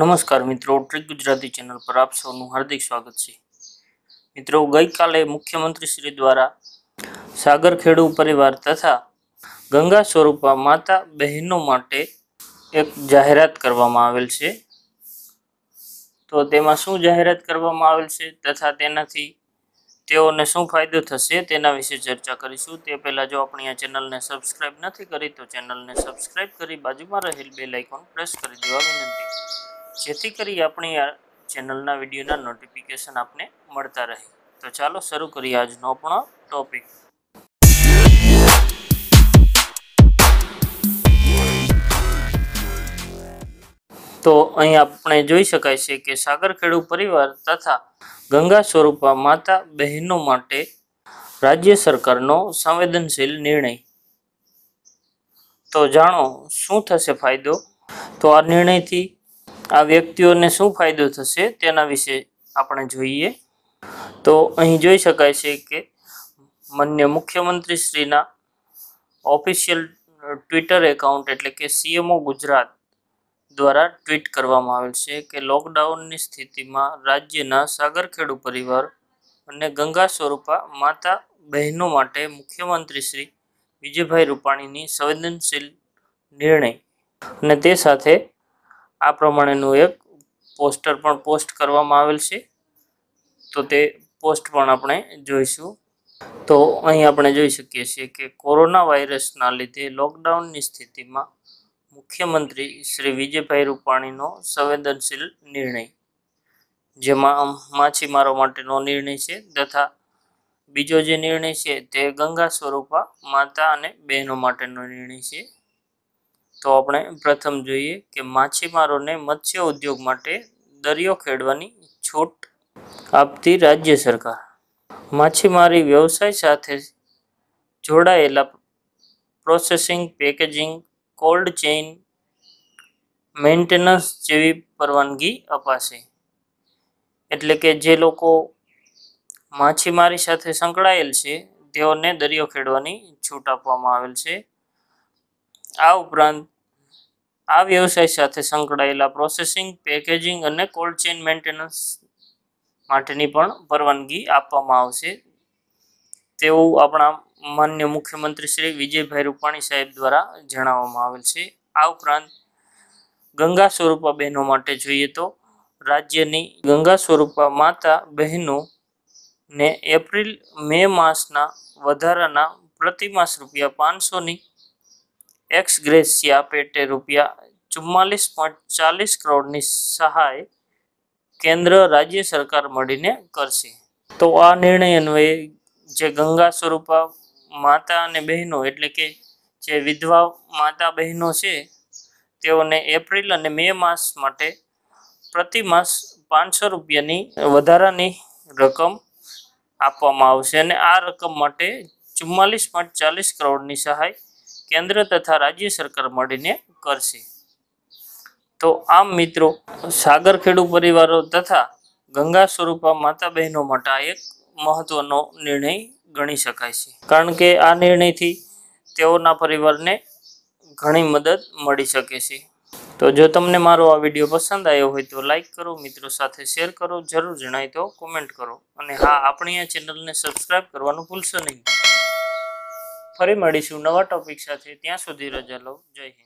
નમસ્કાર મિત્રો trick Gujarati channel પર આપ સૌનું હાર્દિક સ્વાગત છે મિત્રો ગઈકાલે મુખ્યમંત્રી શ્રી દ્વારા સાગર ખેડુ પરિવાર તથા ગંગા સ્વરૂપા માતા બહેનો માટે એક જાહેરાત કરવામાં આવેલ છે તો તેમાં શું જાહેરાત કરવામાં આવેલ છે તથા તેનાથી તેઓને શું ફાયદો થશે તેના વિશે ચર્ચા કરીશું તે પહેલાં જો આપણી આ ચેનલને સબસ્ક્રાઈબ નથી કરી તો ચેનલને સબસ્ક્રાઈબ કરી બાજુમાં રહેલ બે આઇકોન પ્રેસ કરી દેવા વિનંતી જેથી કરી આપણી આ ચેનલના વિડીયોના નોટિફિકેશન આપને મળતા રહે તો ચાલો શરૂ કરીએ આજનો પણ ટોપિક તો અહીં આપણે જોઈ શકાય છે કે સાગર ખેડુ પરિવાર તથા ગંગા સ્વરૂપા માતા બહેનો માટે રાજ્ય સરકારનો સંવેદનશીલ નિર્ણય તો જાણો શું થશે ફાયદો તો આ નિર્ણયથી આ વ્યક્તિઓને શું ફાયદો થશે તેના વિશે આપણે જોઈએ તો અહીં જોઈ શકાય છે કે માન્ય મુખ્યમંત્રી શ્રીના ઓફિશિયલ ટ્વિટર એકાઉન્ટ એટલે કે સીએમઓ ગુજરાત દ્વારા ટ્વીટ કરવામાં આવેલ છે કે લોકડાઉનની સ્થિતિમાં રાજ્યના સાગરખેડુ પરિવાર અને ગંગા સ્વરૂપા માતા બહેનો માટે મુખ્યમંત્રી શ્રી વિજયભાઈ રૂપાણીની સંવેદનશીલ નિર્ણય અને તે સાથે આ પ્રમાણેનું એક પોસ્ટર પણ પોસ્ટ કરવામાં આવેલ છે તો તે પોસ્ટ પણ આપણે જોઈશું તો અહીં આપણે જોઈ શકીએ છીએ કે કોરોના વાયરસના લીધે લોકડાઉનની સ્થિતિમાં મુખ્યમંત્રી શ્રી વિજયભાઈ રૂપાણીનો સંવેદનશીલ નિર્ણય જેમાં માછીમારો માટેનો નિર્ણય છે તથા બીજો જે નિર્ણય છે તે ગંગા સ્વરૂપા માતા અને બહેનો માટેનો નિર્ણય છે તો આપણે પ્રથમ જોઈએ કે માછીમારોને મત્સ્ય ઉદ્યોગ માટે દરિયો ખેડવાની છૂટ આપતી રાજ્ય સરકાર માછીમારી વ્યવસાય સાથે જોડાયેલા processing packaging cold chain maintenance જેવી પરવાનગી અપાશે એટલે કે જે લોકો માછીમારી સાથે સંકળાયેલ છે તેઓને દરિયો ખેડવાની છૂટ આપવામાં આવેલ છે આ ઉપરાંત આ વ્યવસાય સાથે સંકળાયેલા પ્રોસેસિંગ પેકેજિંગ અને કોલ્ડ ચેઇન મેન્ટેનન્સ માટેની પણ પરવાનગી આપવામાં આવશે તેવું આપણા માન્ય મુખ્યમંત્રી શ્રી વિજયભાઈ રૂપાણી સાહેબ દ્વારા જણાવવામાં આવેલ છે આ ઉપરાંત ગંગા સ્વરૂપા બહેનો માટે જોઈએ તો રાજ્યની ગંગા સ્વરૂપા માતા બહેનોને એપ્રિલ મે માસના વધારાના પ્રતિમાસ રૂપિયા પાંચસોની એક્સ ગ્રેસિયા પેટે રૂપિયા ચુમ્માલીસ પોઈન્ટ ચાલીસ કરોડની સહાય કેન્દ્ર રાજ્ય સરકાર મળીને કરશે તો આ નિર્ણય અન્વયે જે ગંગા સ્વરૂપા માતા અને બહેનો એટલે કે જે વિધવા માતા બહેનો છે તેઓને એપ્રિલ અને મે માસ માટે પ્રતિ માસ પાંચસો રૂપિયાની વધારાની રકમ આપવામાં આવશે અને આ રકમ માટે ચુમ્માલીસ પોઈન્ટ ચાલીસ કરોડની સહાય કેન્દ્ર તથા રાજ્ય સરકાર મળીને કરશે તો આમ મિત્રો સાગર ખેડુ પરિવારો તથા ગંગા સ્વરૂપા માતા બહેનો માટે એક મહત્વનો નિર્ણય ગણી શકાય છે કારણ કે આ નિર્ણયથી તેઓના પરિવારને ઘણી મદદ મળી શકે છે તો જો તમને મારો આ વિડીયો પસંદ આવ્યો હોય તો લાઇક કરો મિત્રો સાથે શેર કરો જરૂર જણાય તો કોમેન્ટ કરો અને હા આપણી આ ચેનલને સબસ્ક્રાઈબ કરવાનું ભૂલશો નહીં ફરી મળીશું નવા ટોપિક સાથે ત્યાં સુધી રજા લો જય હિન્દ